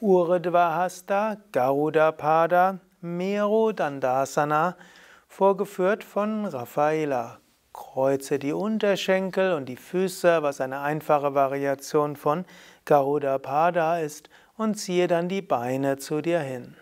Urdvahasta Gaudapada Merodandasana, vorgeführt von Raffaela. Kreuze die Unterschenkel und die Füße, was eine einfache Variation von Garudapada ist, und ziehe dann die Beine zu dir hin.